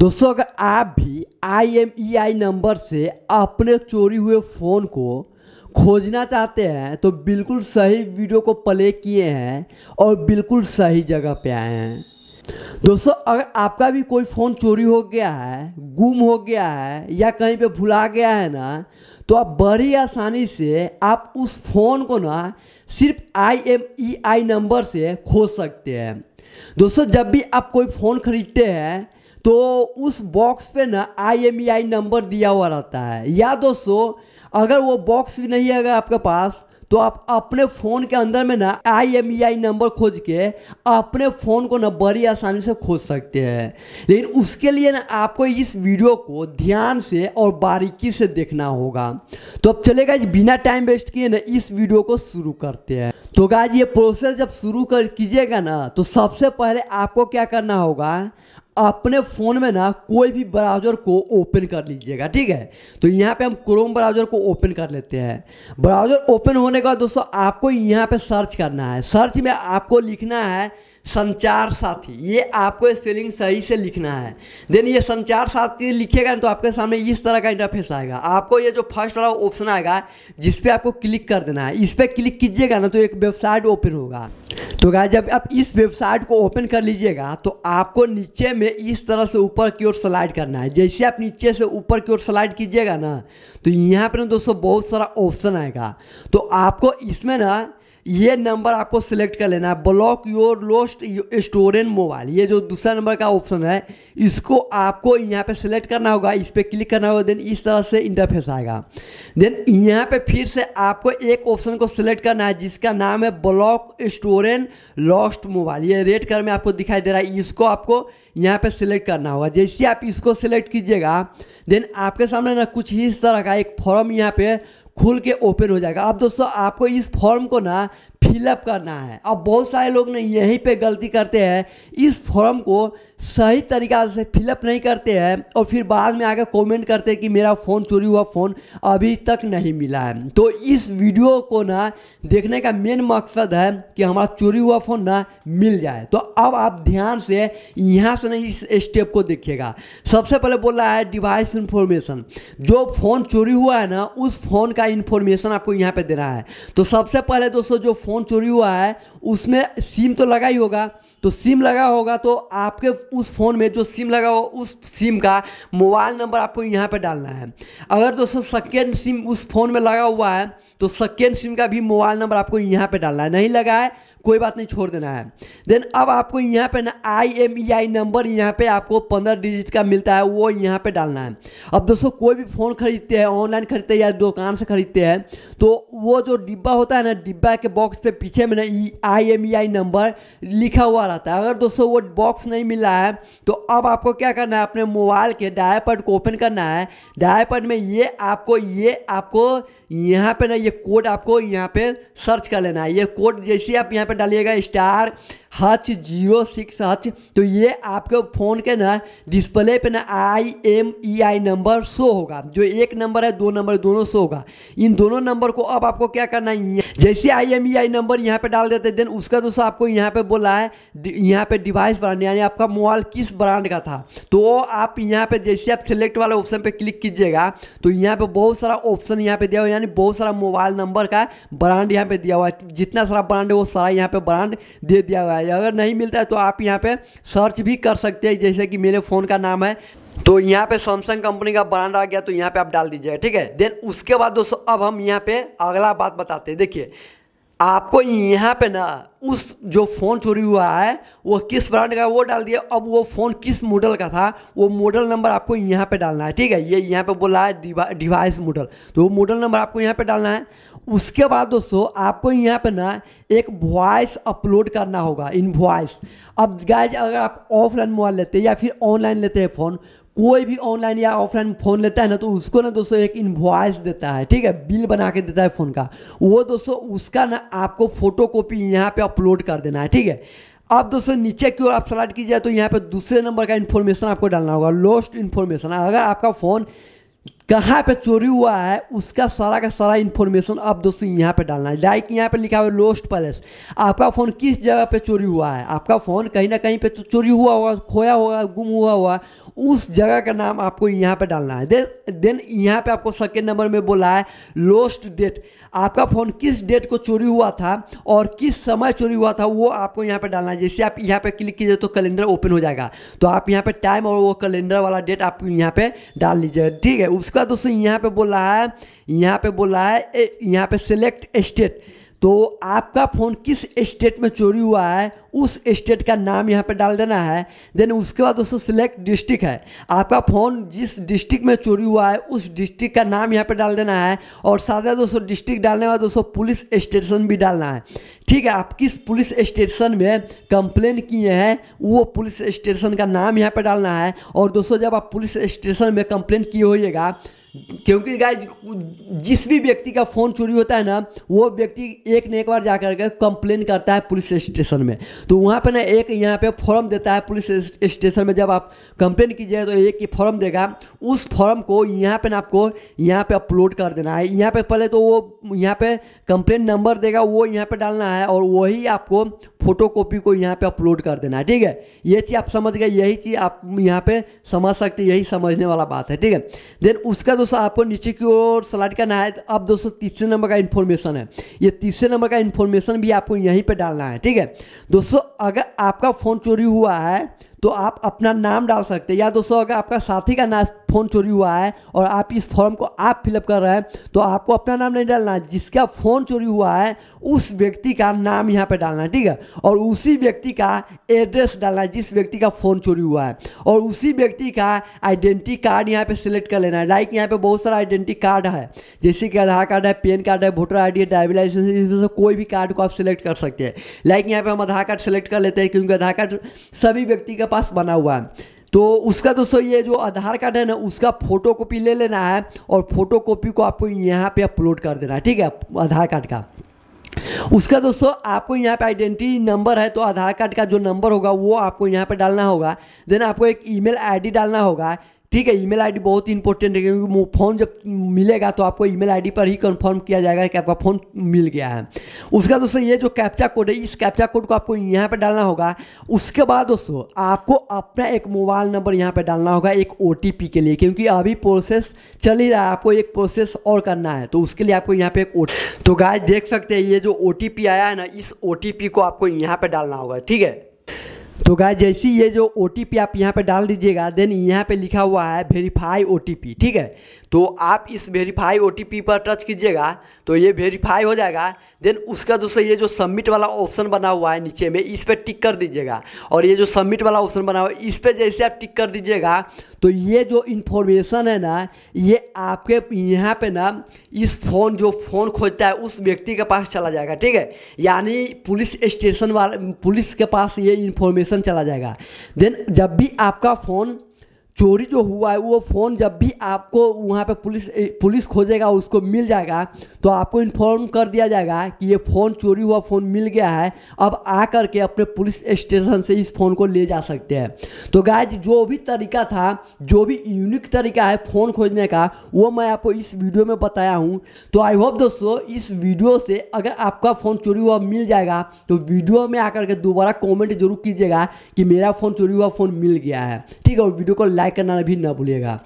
दोस्तों अगर आप भी आई एम ई आई नंबर से अपने चोरी हुए फ़ोन को खोजना चाहते हैं तो बिल्कुल सही वीडियो को प्ले किए हैं और बिल्कुल सही जगह पे आए हैं दोस्तों अगर आपका भी कोई फ़ोन चोरी हो गया है गुम हो गया है या कहीं पे भुला गया है ना तो आप बड़ी आसानी से आप उस फ़ोन को ना सिर्फ आई एम ई आई नंबर से खोज सकते हैं दोस्तों जब भी आप कोई फ़ोन ख़रीदते हैं तो उस बॉक्स पे ना आई नंबर e दिया हुआ रहता है या दोस्तों अगर वो बॉक्स भी नहीं है अगर आपके पास तो आप अपने फ़ोन के अंदर में ना I M E I number खोज के अपने फ़ोन को ना बड़ी आसानी से खोज सकते हैं लेकिन उसके लिए ना आपको इस वीडियो को ध्यान से और बारीकी से देखना होगा तो अब चलेगा इस बिना टाइम वेस्ट किए ना इस वीडियो को शुरू करते हैं तो गाज ये प्रोसेस जब शुरू कर कीजिएगा ना तो सबसे पहले आपको क्या करना होगा अपने फ़ोन में ना कोई भी ब्राउज़र को ओपन कर लीजिएगा ठीक है तो यहाँ पे हम क्रोम ब्राउज़र को ओपन कर लेते हैं ब्राउज़र ओपन होने के बाद दोस्तों आपको यहाँ पे सर्च करना है सर्च में आपको लिखना है संचार साथी ये आपको स्पेलिंग सही से लिखना है देन ये संचार साथी लिखेगा ना तो आपके सामने इस तरह का इंटरफेस आएगा आपको ये जो फर्स्ट वाला ऑप्शन आएगा जिस आपको क्लिक कर देना है इस पर क्लिक कीजिएगा ना तो एक वेबसाइट ओपन होगा तो गाय जब आप इस वेबसाइट को ओपन कर लीजिएगा तो आपको नीचे में इस तरह से ऊपर की ओर स्लाइड करना है जैसे आप नीचे से ऊपर की ओर स्लाइड कीजिएगा ना तो यहाँ पर ना दोस्तों बहुत सारा ऑप्शन आएगा तो आपको इसमें ना ये नंबर आपको सिलेक्ट कर लेना है block your lost storage mobile ये जो दूसरा नंबर का ऑप्शन है इसको आपको यहाँ पे सिलेक्ट करना होगा इस पर क्लिक करना होगा देन इस तरह से इंटरफेस आएगा देन यहाँ पे फिर से आपको एक ऑप्शन को सिलेक्ट करना है जिसका नाम है ब्लॉक स्टोरेज लॉस्ट मोबाइल ये रेड कलर में आपको दिखाई दे रहा है इसको आपको यहाँ पे सिलेक्ट करना होगा जैसे आप इसको सिलेक्ट कीजिएगा देन आपके सामने ना कुछ ही इस तरह का एक फॉर्म यहाँ पे खुल के ओपन हो जाएगा अब दोस्तों आपको इस फॉर्म को ना फिलअप करना है अब बहुत सारे लोग ना यहीं पे गलती करते हैं इस फॉर्म को सही तरीका से फिलअप नहीं करते हैं और फिर बाद में आकर कमेंट करते हैं कि मेरा फ़ोन चोरी हुआ फ़ोन अभी तक नहीं मिला है तो इस वीडियो को ना देखने का मेन मकसद है कि हमारा चोरी हुआ फ़ोन ना मिल जाए तो अब आप ध्यान से यहाँ से नहीं इस स्टेप को देखिएगा सबसे पहले बोल रहा है डिवाइस इन्फॉर्मेशन जो फ़ोन चोरी हुआ है ना उस फ़ोन का इन्फॉर्मेशन आपको यहाँ पर देना है तो सबसे पहले दोस्तों जो फ़ोन फ़ोन चोरी हुआ है उसमें सिम तो लगा ही होगा तो सिम लगा होगा तो आपके उस फ़ोन में जो सिम लगा हो उस सिम का मोबाइल नंबर आपको यहाँ पर डालना है अगर दोस्तों सेकेंड सिम उस फ़ोन में लगा हुआ है तो सेकेंड सिम का भी मोबाइल नंबर आपको यहाँ पर डालना है नहीं लगा है कोई बात नहीं छोड़ देना है देन अब आपको यहाँ पे ना I M E I number यहाँ पे आपको पंद्रह डिजिट का मिलता है वो यहाँ पे डालना है अब दोस्तों कोई भी फ़ोन खरीदते हैं ऑनलाइन खरीदते हैं या दुकान से खरीदते हैं तो वो जो डिब्बा होता है ना डिब्बा के बॉक्स पे पीछे में ना I M E I number e लिखा हुआ रहता है अगर दोस्तों वो बॉक्स नहीं मिल रहा है तो अब आपको क्या करना है अपने मोबाइल के डायपड को ओपन करना है डायपड में ये आपको ये आपको यहाँ पे ना ये कोड आपको यहाँ पे सर्च कर लेना है ये कोड जैसे आप यहाँ पे da Liga Star hash zero six hash तो ये आपके फ़ोन के ना डिस्प्ले पे ना I M E I number show होगा जो एक नंबर है दो नंबर दोनों शो होगा इन दोनों नंबर को अब आपको क्या करना है जैसे आई एम ई आई नंबर यहाँ पे डाल देते देन उसका दोस्तों आपको यहाँ पे बोला है यहाँ पे डिवाइस ब्रांड यानी आपका मोबाइल किस ब्रांड का था तो आप यहाँ पे जैसे आप सिलेक्ट वाले ऑप्शन पे क्लिक कीजिएगा तो यहाँ पे बहुत सारा ऑप्शन यहाँ पे दिया हुआ यानी बहुत सारा मोबाइल नंबर का ब्रांड यहाँ पे दिया हुआ है जितना सारा ब्रांड है वो सारा यहाँ पे ब्रांड दे दिया हुआ है है अगर नहीं मिलता है तो आप यहाँ पे सर्च भी कर सकते हैं जैसे कि मेरे फ़ोन का नाम है तो यहाँ पे सैमसंग कंपनी का ब्रांड आ गया तो यहाँ पे आप डाल दीजिएगा ठीक है देन उसके बाद दोस्तों अब हम यहाँ पे अगला बात बताते हैं देखिए आपको यहाँ पे ना उस जो फ़ोन चोरी हुआ है वो किस ब्रांड का वो डाल दिया अब वो फ़ोन किस मॉडल का था वो मॉडल नंबर आपको यहाँ पे डालना है ठीक है ये यहाँ पे बोला है डिवाइस मॉडल तो वो मॉडल नंबर आपको यहाँ पे डालना है उसके बाद दोस्तों आपको यहाँ पे ना एक वॉइस अपलोड करना होगा इन वॉइस अब गाय अगर आप ऑफलाइन मोबाइल लेते हैं या फिर ऑनलाइन लेते हैं फ़ोन कोई भी ऑनलाइन या ऑफलाइन फ़ोन लेता है ना तो उसको ना दोस्तों एक इन्वॉइस देता है ठीक है बिल बना के देता है फ़ोन का वो दोस्तों उसका ना आपको फोटो कॉपी यहाँ पे अपलोड कर देना है ठीक है अब दोस्तों नीचे की ओर आप स्लाइड कीजिए तो यहाँ पे दूसरे नंबर का इन्फॉर्मेशन आपको डालना होगा लोस्ट इन्फॉर्मेशन अगर आपका फ़ोन कहाँ पे चोरी हुआ है उसका सारा का सारा इन्फॉर्मेशन आप दोस्तों यहाँ पे डालना है लाइक यहाँ पे लिखा हुआ है लोस्ट पैलेस आपका फ़ोन किस जगह पे चोरी हुआ है आपका फ़ोन कहीं ना कहीं पे तो चोरी हुआ होगा खोया होगा गुम हुआ हुआ उस जगह का नाम आपको यहाँ पे डालना है दे, देन यहाँ पे आपको सेकेंड नंबर में बोला है लोस्ट डेट आपका फ़ोन किस डेट को चोरी हुआ था और किस समय चोरी हुआ था वो आपको यहाँ पर डालना है जैसे आप यहाँ पर क्लिक कीजिए तो कैलेंडर ओपन हो जाएगा तो आप यहाँ पर टाइम और वो कैलेंडर वाला डेट आप यहाँ पर डाल लीजिएगा ठीक है उसको उसका दोस्तों यहाँ पे बोल रहा है यहाँ पे बोल रहा है यहाँ पे सिलेक्ट स्टेट तो आपका फ़ोन किस स्टेट में चोरी हुआ है उस स्टेट का नाम यहाँ पे डाल देना है देन उसके बाद दोस्तों सिलेक्ट डिस्ट्रिक्ट है आपका फ़ोन जिस डिस्ट्रिक्ट में चोरी हुआ है उस डिस्ट्रिक्ट का नाम यहाँ पे डाल देना है और साथ ही दोस्तों डिस्ट्रिक्ट डालने वाला दोस्तों पुलिस स्टेशन भी डालना है ठीक है आप किस पुलिस स्टेशन में कंप्लेन किए हैं वो पुलिस स्टेशन का नाम यहाँ पर डालना है और दोस्तों जब आप पुलिस स्टेशन में कंप्लेन किए होइएगा क्योंकि गाइज जिस भी व्यक्ति का फ़ोन चोरी होता है ना वो व्यक्ति एक न एक बार जा कर के कंप्लेन करता है पुलिस स्टेशन में तो वहाँ पे ना एक यहाँ पे फॉर्म देता है पुलिस स्टेशन में जब आप कंप्लेन कीजिए तो एक ही फॉर्म देगा उस फॉर्म को यहाँ पे ना आपको यहाँ पे अपलोड कर देना है यहाँ पे पहले तो वो यहाँ पे कंप्लेन नंबर देगा वो यहाँ पर डालना है करना है और वही आपको फोटो कॉपी को यहाँ पे अपलोड कर देना है ठीक है ये चीज़ आप समझ गए यही चीज़ आप यहाँ पे समझ सकते यही समझने वाला बात है ठीक है देन उसका दोस्तों आपको नीचे की ओर स्लाइड करना है तो अब दोस्तों तीसरे नंबर का इन्फॉर्मेशन है ये तीसरे नंबर का इन्फॉर्मेशन भी आपको यहीं पर डालना है ठीक है दोस्तों अगर आपका फ़ोन चोरी हुआ है तो आप अपना नाम डाल सकते हैं या दोस्तों अगर आपका साथी का नाम फ़ोन चोरी हुआ है और आप इस फॉर्म को आप फिलअप कर रहे हैं तो आपको अपना नाम नहीं डालना है जिसका फ़ोन चोरी हुआ है उस व्यक्ति का नाम यहाँ पर डालना है ठीक है और उसी व्यक्ति का एड्रेस डालना है जिस व्यक्ति का फ़ोन चोरी हुआ है और उसी व्यक्ति का आइडेंटिटी कार्ड यहाँ पर सिलेक्ट कर लेना है लाइक यहाँ पर बहुत सारा आइडेंटिटी कार्ड है जैसे कि आधार कार्ड है पेन कार्ड है वोटर आई है ड्राइविंग लाइसेंस इसमें से कोई भी कार्ड को आप सिलेक्ट कर सकते हैं लाइक यहाँ पर हम आधार कार्ड सेलेक्ट कर लेते हैं क्योंकि आधार कार्ड सभी व्यक्ति के पास बना हुआ है तो उसका दोस्तों ये जो आधार कार्ड है ना उसका फोटो कॉपी ले लेना है और फोटो कॉपी को आपको यहाँ पे अपलोड कर देना है ठीक है आधार कार्ड का उसका दोस्तों आपको यहाँ पे आइडेंटिटी नंबर है तो आधार कार्ड का जो नंबर होगा वो आपको यहाँ पे डालना होगा देन आपको एक ईमेल आईडी डालना होगा ठीक है ईमेल आईडी बहुत ही इंपॉर्टेंट है क्योंकि फ़ोन जब मिलेगा तो आपको ईमेल आईडी पर ही कंफर्म किया जाएगा कि आपका फ़ोन मिल गया है उसका दोस्तों ये जो कैप्चा कोड है इस कैप्चा कोड को आपको यहाँ पर डालना होगा उसके बाद दोस्तों आपको अपना एक मोबाइल नंबर यहाँ पर डालना होगा एक ओ के लिए क्योंकि अभी प्रोसेस चल ही रहा है आपको एक प्रोसेस और करना है तो उसके लिए आपको यहाँ पे एक तो गाय देख सकते हैं ये जो ओ आया है ना इस ओ को आपको यहाँ पर डालना होगा ठीक है तो गाय जैसी ये जो ओ आप यहाँ पे डाल दीजिएगा देन यहाँ पे लिखा हुआ है वेरीफाई ओ ठीक है तो आप इस वेरीफाई ओ पर टच कीजिएगा तो ये वेरीफाई हो जाएगा देन उसका दोस्तों ये जो सबमिट वाला ऑप्शन बना हुआ है नीचे में इस पर टिक कर दीजिएगा और ये जो सबमिट वाला ऑप्शन बना हुआ है इस पर जैसे आप टिक कर दीजिएगा तो ये जो इन्फॉर्मेशन है ना ये आपके यहाँ पे ना इस फ़ोन जो फ़ोन खोजता है उस व्यक्ति के पास चला जाएगा ठीक है यानी पुलिस स्टेशन वाले पुलिस के पास ये इन्फॉर्मेशन चला जाएगा देन जब भी आपका फ़ोन चोरी जो हुआ है वो फ़ोन जब भी आपको वहाँ पे पुलिस पुलिस खोजेगा उसको मिल जाएगा तो आपको इन्फॉर्म कर दिया जाएगा कि ये फ़ोन चोरी हुआ फ़ोन मिल गया है अब आ कर के अपने पुलिस स्टेशन से इस फ़ोन को ले जा सकते हैं तो गाइज जो भी तरीका था जो भी यूनिक तरीका है फ़ोन खोजने का वो मैं आपको इस वीडियो में बताया हूँ तो आई होप दोस्तों इस वीडियो से अगर आपका फ़ोन चोरी हुआ मिल जाएगा तो वीडियो में आकर के दोबारा कॉमेंट जरूर कीजिएगा कि मेरा फ़ोन चोरी हुआ फ़ोन मिल गया है ठीक है और वीडियो को लाइक लाइक करना भी ना भूलिएगा